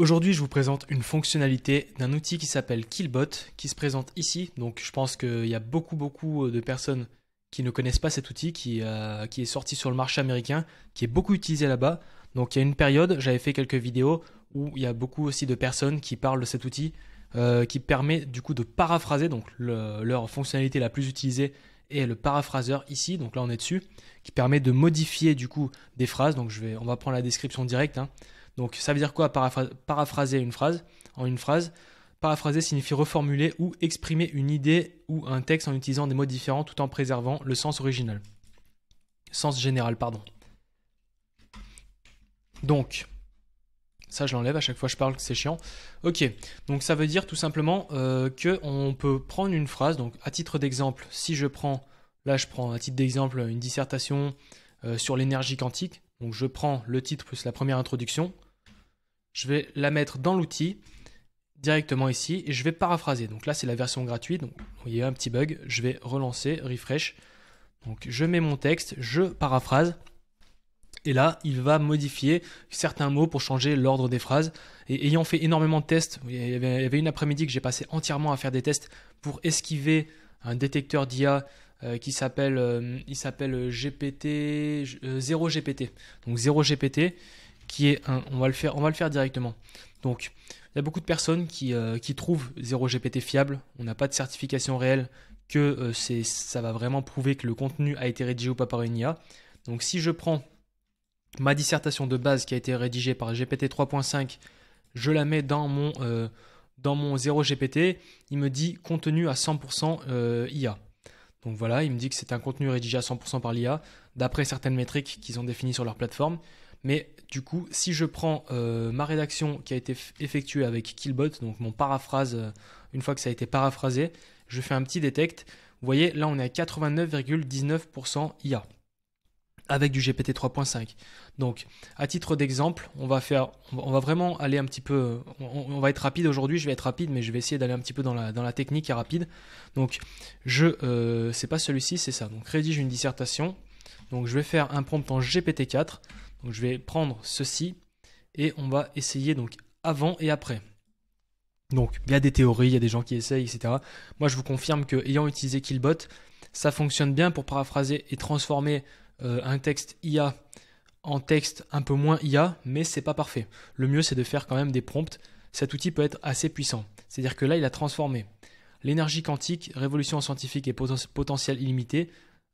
Aujourd'hui, je vous présente une fonctionnalité d'un outil qui s'appelle Killbot, qui se présente ici. Donc, je pense qu'il y a beaucoup, beaucoup euh, de personnes qui ne connaissent pas cet outil, euh, qui, est sorti sur le marché américain, qui est beaucoup utilisé là-bas. Donc, il y a une période, j'avais fait quelques vidéos où il y a beaucoup aussi de personnes qui parlent de cet outil, euh, qui permet du coup de paraphraser, donc leur fonctionnalité la plus utilisée est le paraphraseur ici, donc là on est dessus, qui permet de modifier du coup des phrases. Donc, je vais, on va prendre la description directe. Hein. Donc ça veut dire quoi paraphraser une phrase en une phrase Paraphraser signifie reformuler ou exprimer une idée ou un texte en utilisant des mots différents tout en préservant le sens original. Sens général, pardon. Donc, ça je l'enlève à chaque fois je parle que c'est chiant. Ok, donc ça veut dire tout simplement euh, que peut prendre une phrase. Donc à titre d'exemple, si je prends, là je prends à titre d'exemple une dissertation euh, sur l'énergie quantique. Donc je prends le titre plus la première introduction. Je vais la mettre dans l'outil directement ici et je vais paraphraser. Donc là, c'est la version gratuite. Donc il y a un petit bug. Je vais relancer, refresh. Donc je mets mon texte, je paraphrase. Et là, il va modifier certains mots pour changer l'ordre des phrases. Et ayant fait énormément de tests, il y avait une après-midi que j'ai passé entièrement à faire des tests pour esquiver un détecteur d'IA euh, qui s'appelle euh, il s'appelle GPT 0 euh, GPT. Donc 0 GPT qui est on va le faire, on va le faire directement. Donc, il y a beaucoup de personnes qui, euh, qui trouvent 0GPT fiable. On n'a pas de certification réelle que euh, c'est, ça va vraiment prouver que le contenu a été rédigé ou pas par une IA. Donc, si je prends ma dissertation de base qui a été rédigée par GPT 3.5, je la mets dans mon, euh, dans mon 0GPT. Il me dit contenu à 100% IA. Donc voilà, il me dit que c'est un contenu rédigé à 100% par l'IA, d'après certaines métriques qu'ils ont définies sur leur plateforme. Mais du coup, si je prends euh, ma rédaction qui a été effectuée avec Killbot, donc mon paraphrase, euh, une fois que ça a été paraphrasé, je fais un petit détect. Vous voyez, là on est à 89,19% IA avec du GPT 3.5. Donc, à titre d'exemple, on va faire, on va vraiment aller un petit peu, euh, on, va être rapide aujourd'hui. Je vais être rapide, mais je vais essayer d'aller un petit peu dans la, dans la technique et rapide. Donc, je, c'est pas celui-ci, c'est ça. Donc, rédige une dissertation. Donc, je vais faire un prompt en GPT 4. Donc je vais prendre ceci et on va essayer donc avant et après. Donc il y a des théories, il y a des gens qui essayent, etc. Moi je vous confirme que ayant utilisé Killbot, ça fonctionne bien pour paraphraser et transformer euh, un texte IA en texte un peu moins IA, mais c'est pas parfait. Le mieux c'est de faire quand même des prompts. Cet outil peut être assez puissant. C'est-à-dire que là il a transformé l'énergie quantique, révolution scientifique et potentiel illimité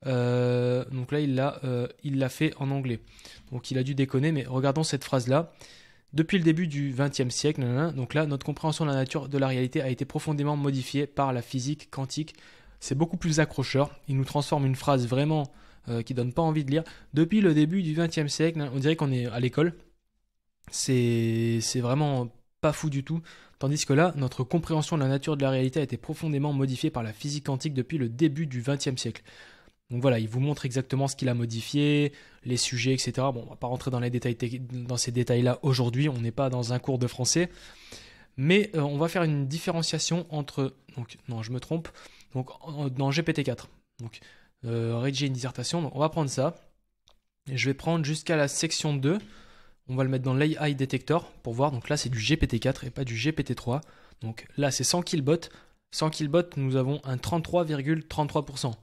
euh, donc là, il l'a, euh, il l'a fait en anglais. Donc il a dû déconner, mais regardons cette phrase-là. Depuis le début du XXe siècle, donc là, notre compréhension de la nature de la réalité a été profondément modifiée par la physique quantique. C'est beaucoup plus accrocheur. Il nous transforme une phrase vraiment euh, qui donne pas envie de lire. Depuis le début du XXe siècle, on dirait qu'on est à l'école. C'est, c'est vraiment pas fou du tout. Tandis que là, notre compréhension de la nature de la réalité a été profondément modifiée par la physique quantique depuis le début du XXe siècle. Donc voilà, il vous montre exactement ce qu'il a modifié, les sujets, etc. Bon, on va pas rentrer dans, les détails, dans ces détails-là aujourd'hui, on n'est pas dans un cours de français. Mais euh, on va faire une différenciation entre... Donc, non, je me trompe. Donc, dans GPT-4. Donc, euh, rédiger une dissertation. on va prendre ça. Et je vais prendre jusqu'à la section 2. On va le mettre dans l'AI Detector pour voir. Donc là, c'est du GPT-4 et pas du GPT-3. Donc là, c'est 100 killbots. 100 killbots, nous avons un 33,33%.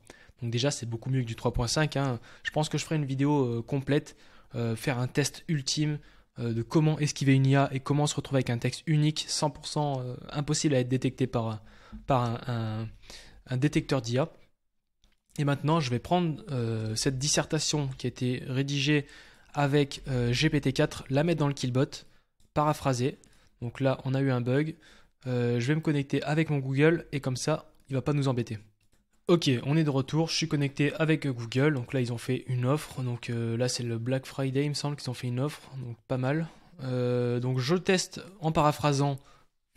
Donc déjà, c'est beaucoup mieux que du 3.5. Hein. Je pense que je ferai une vidéo euh, complète, euh, faire un test ultime euh, de comment esquiver une IA et comment se retrouver avec un texte unique, 100% impossible à être détecté par, par un, un détecteur d'IA. Et maintenant, je vais prendre cette dissertation qui a été rédigée avec GPT-4, la mettre dans le killbot, paraphraser. Donc là, on a eu un bug. je vais me connecter avec mon Google et comme ça, il ne va pas nous embêter. Ok, on est de retour, je suis connecté avec Google, donc là ils ont fait une offre, donc euh, là c'est le Black Friday il me semble qu'ils ont fait une offre, donc pas mal. Euh, donc je teste en paraphrasant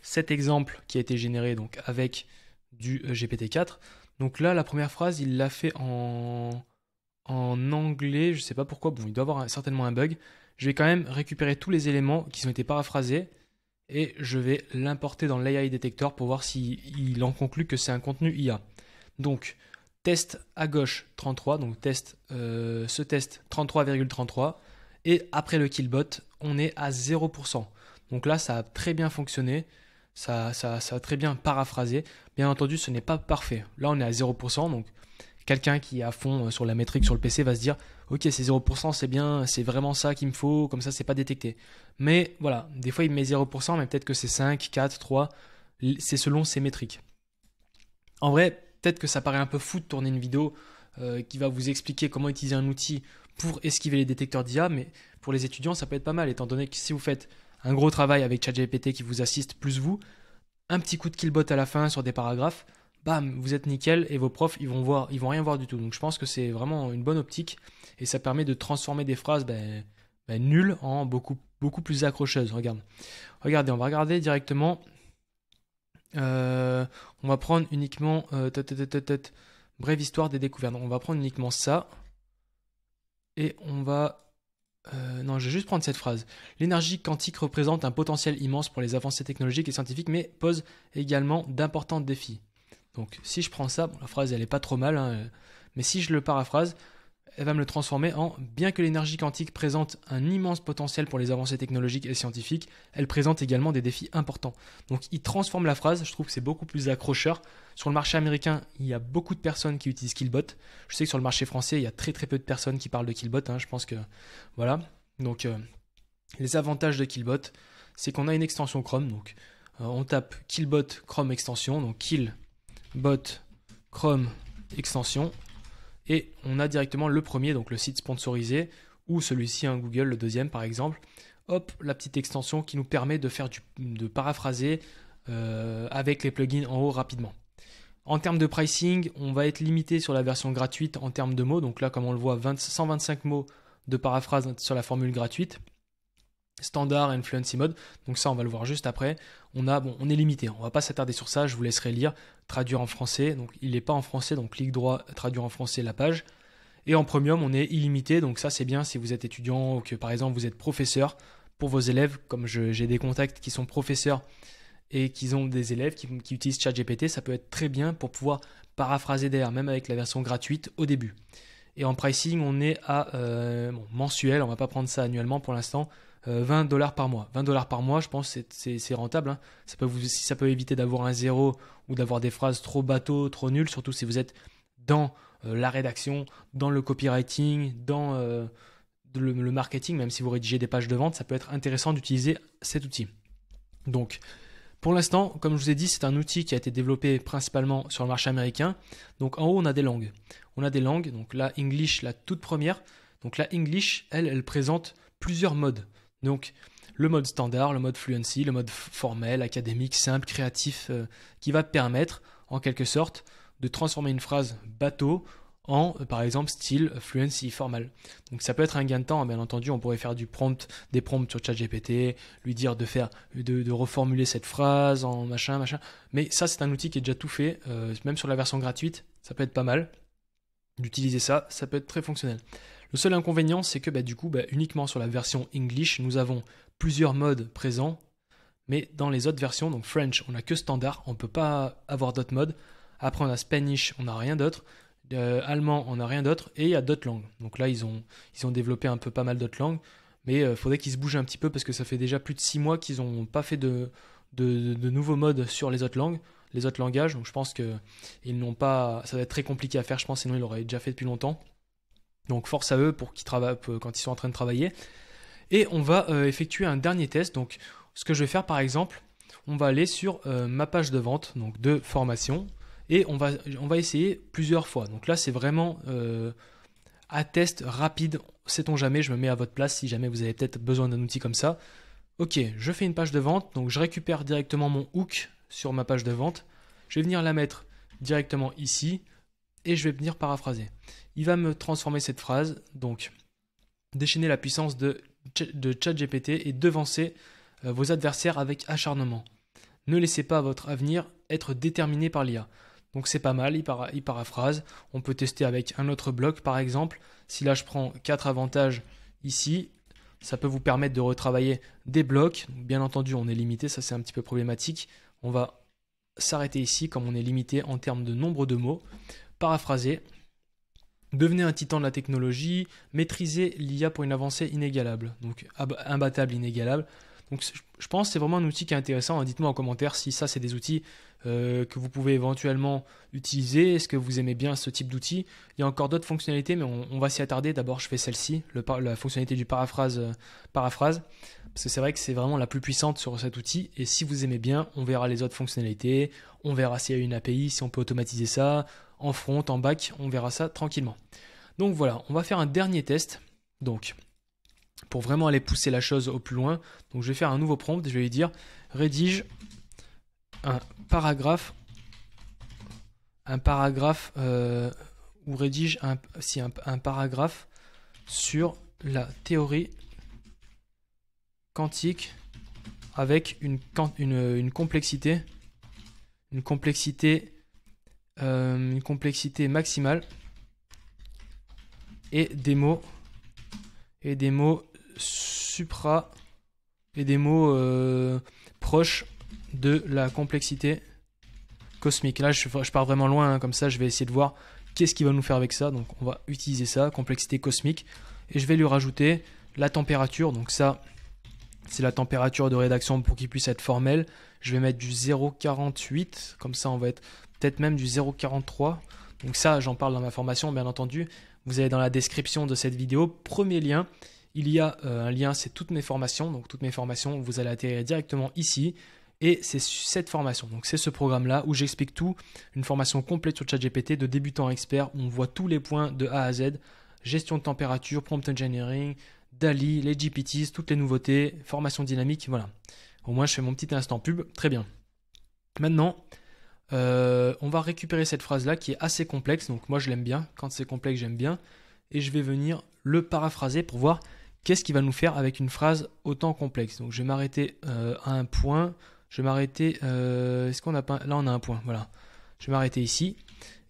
cet exemple qui a été généré donc avec du euh, GPT-4. Donc là la première phrase il l'a fait en... anglais, je ne sais pas pourquoi, bon il doit avoir certainement un bug. Je vais quand même récupérer tous les éléments qui ont été paraphrasés et je vais l'importer dans l'AI Detector pour voir s'il en conclut que c'est un contenu IA. Donc, test à gauche 33, donc test, euh, ce test 33,33, et après le killbot, on est à 0%. Donc là, ça a très bien fonctionné, ça, ça, a très bien paraphrasé. Bien entendu, ce n'est pas parfait. Là, on est à 0%, donc quelqu'un qui est à fond euh, sur la métrique sur le PC va se dire ok c'est 0% c'est bien c'est vraiment ça qu'il me faut comme ça c'est pas détecté mais voilà des fois il met 0% mais peut-être que c'est 5 4 3 c'est selon ses métriques en vrai que ça paraît un peu fou de tourner une vidéo euh, qui va vous expliquer comment utiliser un outil pour esquiver les détecteurs d'IA, mais pour les étudiants, ça peut être pas mal, étant donné que si vous faites un gros travail avec ChatGPT qui vous assiste plus vous, un petit coup de killbot à la fin sur des paragraphes, bam, vous êtes nickel et vos profs, ils vont voir, ils vont rien voir du tout. Donc je pense que c'est vraiment une bonne optique et ça permet de transformer des phrases ben, ben, nulles en beaucoup beaucoup plus accrocheuses. Regarde, regardez, on va regarder directement euh, on va prendre uniquement euh, brève histoire des découvertes. on va prendre uniquement ça. Et on va... Euh, non, je vais juste prendre cette phrase. L'énergie quantique représente un potentiel immense pour les avancées technologiques et scientifiques, mais pose également d'importants défis. Donc si je prends ça, la phrase elle est pas trop mal, hein, mais si je le paraphrase, elle va me le transformer en bien que l'énergie quantique présente un immense potentiel pour les avancées technologiques et scientifiques, elle présente également des défis importants. Donc il transforme la phrase, je trouve que c'est beaucoup plus accrocheur. Sur le marché américain, il y a beaucoup de personnes qui utilisent Killbot. Je sais que sur le marché français, il y a très très peu de personnes qui parlent de Killbot. Hein, je pense que voilà. Donc euh, les avantages de Killbot, c'est qu'on a une extension Chrome. Donc euh, on tape Killbot Chrome extension, donc Killbot Chrome extension et on a directement le premier, donc le site sponsorisé, ou celui-ci, un hein, Google, le deuxième par exemple. Hop, la petite extension qui nous permet de faire du, de paraphraser euh, avec les plugins en haut rapidement. En termes de pricing, on va être limité sur la version gratuite en termes de mots. Donc là, comme on le voit, 125 mots de paraphrase sur la formule gratuite standard influency mode. Donc ça, on va le voir juste après. On a, on est limité. Hein. On va pas s'attarder sur ça. Je vous laisserai lire, traduire en français. Donc il n'est pas en français. Donc clic droit, traduire en français la page. Et en premium, on est illimité. Donc ça, c'est bien si vous êtes étudiant ou que par exemple vous êtes professeur pour vos élèves. Comme j'ai des contacts qui sont professeurs et qui ont des élèves qui, utilisent ChatGPT, ça peut être très bien pour pouvoir paraphraser derrière, même avec la version gratuite au début. Et en pricing, on est à euh, mensuel. On va pas prendre ça annuellement pour l'instant. 20 euh, dollars par mois. 20 dollars par mois, je pense, c'est rentable. Hein. Ça peut vous, si ça peut éviter d'avoir un zéro ou d'avoir des phrases trop bateaux, trop nulles, surtout si vous êtes dans euh, la rédaction, dans le copywriting, dans euh, le, le, marketing, même si vous rédigez des pages de vente, ça peut être intéressant d'utiliser cet outil. Donc, pour l'instant, comme je vous ai dit, c'est un outil qui a été développé principalement sur le marché américain. Donc, en haut, on a des langues. On a des langues, donc la English, la toute première. Donc, la English, elle, elle présente plusieurs modes. Donc, le mode standard, le mode fluency, le mode formel, académique, simple, créatif, euh, qui va permettre, en quelque sorte, de transformer une phrase bateau en, euh, par exemple, style fluency formal. Donc, ça peut être un gain de temps, hein. bien entendu, on pourrait faire du prompt, des prompts sur ChatGPT, lui dire de faire, de, reformuler cette phrase en machin, machin. Mais ça, c'est un outil qui est déjà tout fait, euh, même sur la version gratuite, ça peut être pas mal. D'utiliser ça, ça peut être très fonctionnel. Le seul inconvénient, c'est que bah, du coup, bah, uniquement sur la version English, nous avons plusieurs modes présents, mais dans les autres versions, donc French, on n'a que standard, on ne peut pas avoir d'autres modes. Après, on a Spanish, on n'a rien d'autre. Euh, allemand, on n'a rien d'autre. Et il y a d'autres langues. Donc là, ils ont, ils ont développé un peu pas mal d'autres langues. Mais il euh, faudrait qu'ils se bougent un petit peu parce que ça fait déjà plus de 6 mois qu'ils n'ont pas fait de, de, nouveaux modes sur les autres langues les autres langages. Donc je pense que ils n'ont pas, ça va être très compliqué à faire, je pense, sinon ils l'auraient déjà fait depuis longtemps. Donc force à eux pour qu'ils travaillent quand ils sont en train de travailler. Et on va euh, effectuer un dernier test. Donc ce que je vais faire par exemple, on va aller sur euh, ma page de vente, donc de formation, et on va, on va essayer plusieurs fois. Donc là c'est vraiment euh, à test rapide. Sait-on jamais, je me mets à votre place si jamais vous avez peut-être besoin d'un outil comme ça. Ok, je fais une page de vente, donc je récupère directement mon hook sur ma page de vente. Je vais venir la mettre directement ici et je vais venir paraphraser. Il va me transformer cette phrase, donc déchaîner la puissance de, de ChatGPT et devancer euh, vos adversaires avec acharnement. Ne laissez pas votre avenir être déterminé par l'IA. Donc c'est pas mal, il, il, paraphrase. On peut tester avec un autre bloc par exemple. Si là je prends 4 avantages ici, ça peut vous permettre de retravailler des blocs. Bien entendu, on est limité, ça c'est un petit peu problématique. On va s'arrêter ici comme on est limité en termes de nombre de mots. « Paraphraser »,« devenez un titan de la technologie, Maîtriser l'IA pour une avancée inégalable, donc imbattable, inégalable. Donc je pense que c'est vraiment un outil qui est intéressant. Dites-moi en commentaire si ça c'est des outils euh, que vous pouvez éventuellement utiliser. Est-ce que vous aimez bien ce type d'outil Il y a encore d'autres fonctionnalités, mais on, va s'y attarder. D'abord, je fais celle-ci, la fonctionnalité du paraphrase, euh, paraphrase, parce que c'est vrai que c'est vraiment la plus puissante sur cet outil. Et si vous aimez bien, on verra les autres fonctionnalités, on verra s'il y a une API, si on peut automatiser ça, en front, en bac on verra ça tranquillement. Donc voilà, on va faire un dernier test. Donc, pour vraiment aller pousser la chose au plus loin, donc je vais faire un nouveau prompt, je vais lui dire rédige un paragraphe, un paragraphe, euh, ou rédige un, si, un, paragraphe sur la théorie quantique avec une, une, une complexité, une complexité euh, une complexité maximale et des mots et des mots supra et des mots euh, proches de la complexité cosmique. Là, je, pars vraiment loin, hein, comme ça, je vais essayer de voir qu'est-ce qu'il va nous faire avec ça. Donc, on va utiliser ça, complexité cosmique, et je vais lui rajouter la température. Donc, ça, c'est la température de rédaction pour qu'il puisse être formel. Je vais mettre du 0,48, comme ça, on va être peut-être même du 0,43. Donc ça, j'en parle dans ma formation, bien entendu. Vous avez dans la description de cette vidéo, premier lien. Il y a euh, un lien, c'est toutes mes formations. Donc toutes mes formations, vous allez atterrir directement ici. Et c'est cette formation, donc c'est ce programme-là où j'explique tout, une formation complète sur ChatGPT de débutant à expert, on voit tous les points de A à Z, gestion de température, prompt engineering, DALI, les GPTs, toutes les nouveautés, formation dynamique, voilà. Au moins je fais mon petit instant pub, très bien. Maintenant, euh, on va récupérer cette phrase-là qui est assez complexe, donc moi je l'aime bien, quand c'est complexe j'aime bien, et je vais venir le paraphraser pour voir qu'est-ce qu'il va nous faire avec une phrase autant complexe. Donc je vais m'arrêter euh, à un point, je vais m'arrêter, euh, est-ce qu'on a pas, là on a un point, voilà. Je vais m'arrêter ici,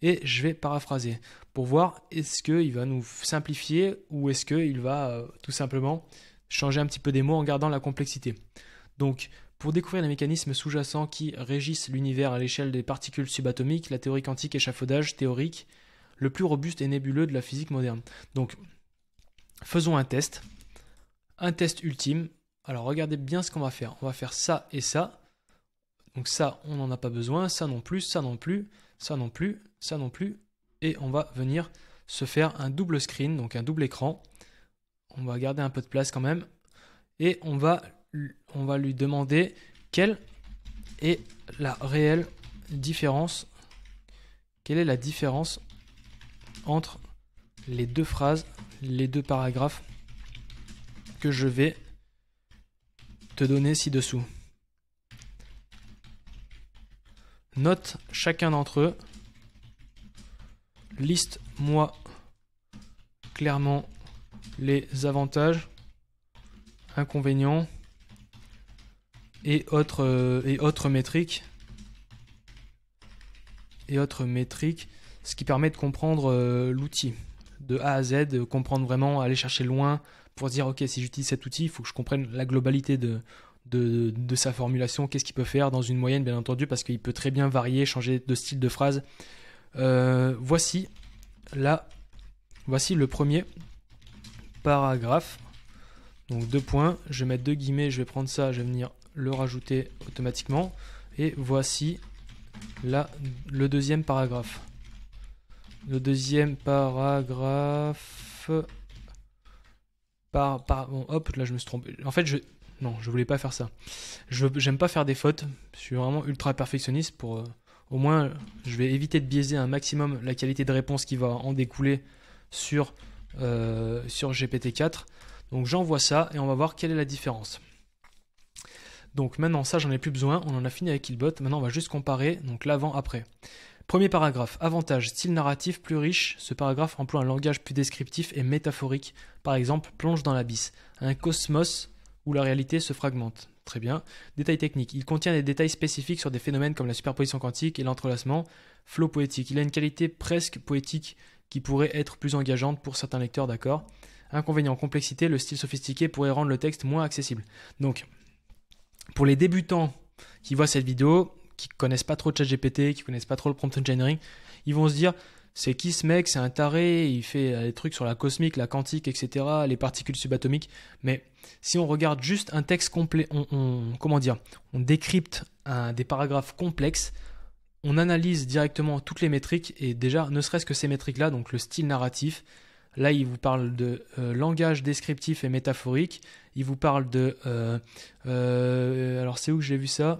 et je vais paraphraser pour voir est-ce qu'il va nous simplifier ou est-ce qu'il va tout simplement changer un petit peu des mots en gardant la complexité. Donc pour découvrir les mécanismes sous-jacents qui régissent l'univers à l'échelle des particules subatomiques, la théorie quantique échafaudage théorique, le plus robuste et nébuleux de la physique moderne. Donc, faisons un test. Un test ultime. Alors, regardez bien ce qu'on va faire. On va faire ça et ça. Donc ça, on n'en a pas besoin. Ça non plus, ça non plus, ça non plus, ça non plus. Et on va venir se faire un double screen, donc un double écran. On va garder un peu de place quand même. Et on va on va lui demander quelle est la réelle différence, quelle est la différence entre les deux phrases, les deux paragraphes que je vais te donner ci-dessous. Note chacun d'entre eux. Liste-moi clairement les avantages, inconvénients et autres, euh, et autres métriques. Et autres métriques, ce qui permet de comprendre euh, l'outil de A à Z, comprendre vraiment, aller chercher loin pour dire ok si j'utilise cet outil, il faut que je comprenne la globalité de, de, sa formulation, qu'est-ce qu'il peut faire dans une moyenne bien entendu, parce qu'il peut très bien varier, changer de style de phrase. Euh, voici là, voici le premier paragraphe. Donc deux points, je vais mettre deux guillemets, je vais prendre ça, je vais venir le rajouter automatiquement. Et voici là le deuxième paragraphe. Le deuxième paragraphe... Par, par, bon, hop, là je me suis trompé. En fait, je... Non, je voulais pas faire ça. Je J'aime pas faire des fautes. Je suis vraiment ultra perfectionniste pour... Euh, au moins, je vais éviter de biaiser un maximum la qualité de réponse qui va en découler sur, euh, sur GPT-4. Donc j'envoie ça et on va voir quelle est la différence. Donc maintenant, ça, j'en ai plus besoin. On en a fini avec Killbot. Maintenant, on va juste comparer donc l'avant-après. Premier paragraphe. Avantage. Style narratif plus riche. Ce paragraphe emploie un langage plus descriptif et métaphorique. Par exemple, plonge dans l'abysse. Un cosmos où la réalité se fragmente. Très bien. Détail technique. Il contient des détails spécifiques sur des phénomènes comme la superposition quantique et l'entrelacement. Flow poétique. Il a une qualité presque poétique qui pourrait être plus engageante pour certains lecteurs, d'accord Inconvénient, complexité, le style sophistiqué pourrait rendre le texte moins accessible. Donc, pour les débutants qui voient cette vidéo, qui connaissent pas trop ChatGPT, qui connaissent pas trop le prompt engineering, ils vont se dire c'est qui ce mec C'est un taré, il fait euh, des trucs sur la cosmique, la quantique, etc., les particules subatomiques. Mais si on regarde juste un texte complet, on, comment dire, on décrypte des paragraphes complexes, on analyse directement toutes les métriques et déjà, ne serait-ce que ces métriques-là, donc le style narratif, Là, il vous parle de euh, langage descriptif et métaphorique. Il vous parle de... Euh, euh, alors, c'est où que j'ai vu ça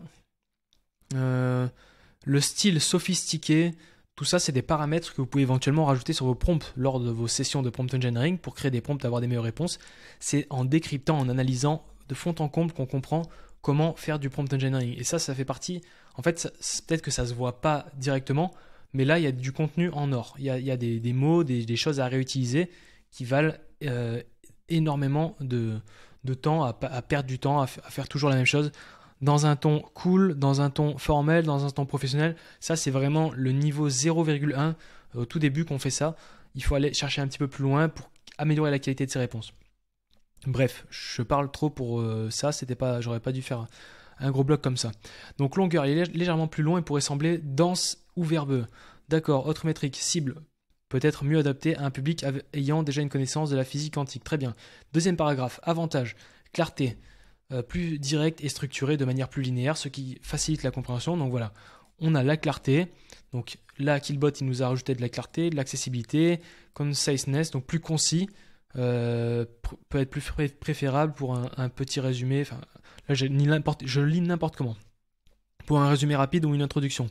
Le style sophistiqué. Tout ça, c'est des paramètres que vous pouvez éventuellement rajouter sur vos prompts lors de vos sessions de prompt engineering pour créer des prompts, avoir des meilleures réponses. C'est en décryptant, en analysant de fond en comble qu'on comprend comment faire du prompt engineering. Et ça, ça fait partie. En fait, peut-être que ça ne se voit pas directement, mais là, il y a du contenu en or. Il y a, des, mots, des, choses à réutiliser qui valent euh, énormément de, temps, à, perdre du temps, à, faire toujours la même chose, dans un ton cool, dans un ton formel, dans un ton professionnel. Ça, c'est vraiment le niveau 0,1. Au tout début qu'on fait ça, il faut aller chercher un petit peu plus loin pour améliorer la qualité de ses réponses. Bref, je parle trop pour euh, ça, c'était pas, j'aurais pas dû faire un gros bloc comme ça. Donc longueur, il est légèrement plus long et pourrait sembler dense ou verbeux. D'accord, autre métrique, cible, peut-être mieux adapté à un public ayant déjà une connaissance de la physique quantique. Très bien. Deuxième paragraphe, avantage, clarté, euh, plus directe et structurée de manière plus linéaire, ce qui facilite la compréhension. Donc voilà, on a la clarté. Donc là, Killbot, il nous a rajouté de la clarté, de l'accessibilité, conciseness, donc plus concis. Euh, peut être plus préférable pour un, petit résumé. Enfin, là, je lis n'importe comment. Pour un résumé rapide ou une introduction.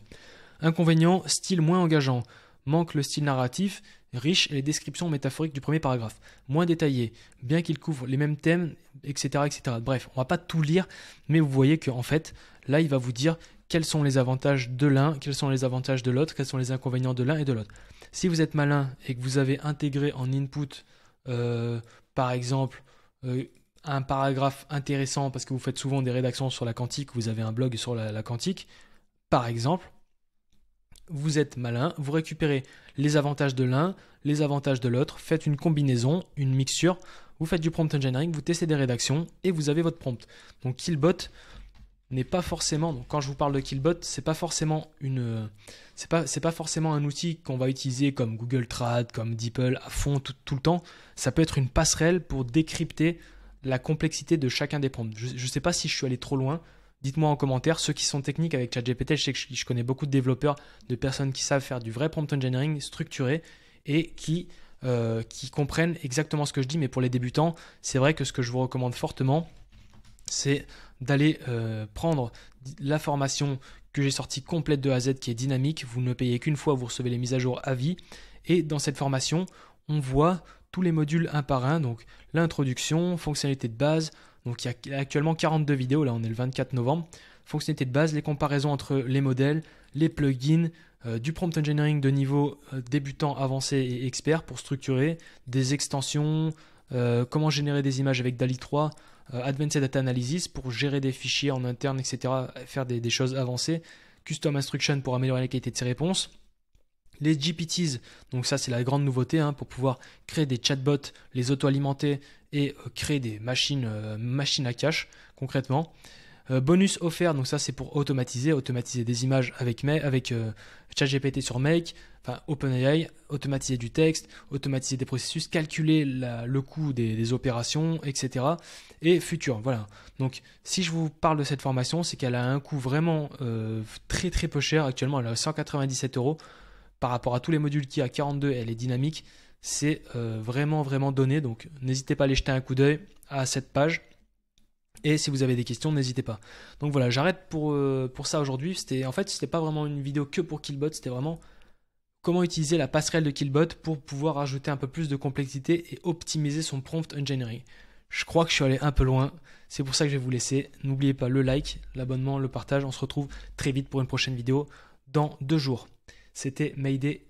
Inconvénient, style moins engageant. Manque le style narratif, riche et les descriptions métaphoriques du premier paragraphe. Moins détaillé, bien qu'il couvre les mêmes thèmes, etc., etc. Bref, on va pas tout lire, mais vous voyez qu'en en fait, là, il va vous dire quels sont les avantages de l'un, quels sont les avantages de l'autre, quels sont les inconvénients de l'un et de l'autre. Si vous êtes malin et que vous avez intégré en input, euh, par exemple, euh, un paragraphe intéressant, parce que vous faites souvent des rédactions sur la quantique, vous avez un blog sur la quantique, par exemple, vous êtes malin, vous récupérez les avantages de l'un, les avantages de l'autre, faites une combinaison, une mixture, vous faites du prompt engineering, vous testez des rédactions et vous avez votre prompt. Donc Killbot n'est pas forcément, donc quand je vous parle de Killbot, c'est pas forcément une, euh, c'est pas, c'est pas forcément un outil qu'on va utiliser comme Google Trad, comme DeepL à fond tout, tout, le temps. Ça peut être une passerelle pour décrypter la complexité de chacun des prompts. Je ne sais pas si je suis allé trop loin, Dites-moi en commentaire ceux qui sont techniques avec ChatGPT. Je sais que je connais beaucoup de développeurs, de personnes qui savent faire du vrai prompt engineering structuré et euh, qui, comprennent exactement ce que je dis. Mais pour les débutants, c'est vrai que ce que je vous recommande fortement, c'est d'aller euh, prendre la formation que j'ai sortie complète de A à Z qui est dynamique. Vous ne payez qu'une fois, vous recevez les mises à jour à vie. Et dans cette formation, on voit tous les modules un par un, donc l'introduction, fonctionnalité de base, donc il y a actuellement 42 vidéos, là on est le 24 novembre. Fonctionnalités de base, les comparaisons entre les modèles, les plugins, euh, du prompt engineering de niveau euh, débutant, avancé et expert pour structurer, des extensions, euh, comment générer des images avec DALI 3, Advanced Data Analysis pour gérer des fichiers en interne, etc., faire des choses avancées, Custom Instruction pour améliorer la qualité de ses réponses. Les GPTs, donc ça c'est la grande nouveauté hein, pour pouvoir créer des chatbots, les auto-alimenter et euh, créer des machines, euh, à cache concrètement. Euh, bonus offert, donc ça c'est pour automatiser, automatiser des images avec, avec ChatGPT sur Make, enfin OpenAI, automatiser du texte, automatiser des processus, calculer le coût des, des, opérations, etc. Et futur, voilà. Donc si je vous parle de cette formation, c'est qu'elle a un coût vraiment très très peu cher. Actuellement, elle est à 197 euros par rapport à tous les modules qui à a, 42, elle est dynamique. C'est euh, vraiment, vraiment donné. Donc, n'hésitez pas à aller jeter un coup d'œil à cette page. Et si vous avez des questions, n'hésitez pas. Donc voilà, j'arrête pour, euh, pour ça aujourd'hui. C'était en fait, ce n'était pas vraiment une vidéo que pour Killbot, c'était vraiment comment utiliser la passerelle de Killbot pour pouvoir ajouter un peu plus de complexité et optimiser son prompt engineering. Je crois que je suis allé un peu loin. C'est pour ça que je vais vous laisser. N'oubliez pas le like, l'abonnement, le partage. On se retrouve très vite pour une prochaine vidéo dans deux jours. C'était Mayday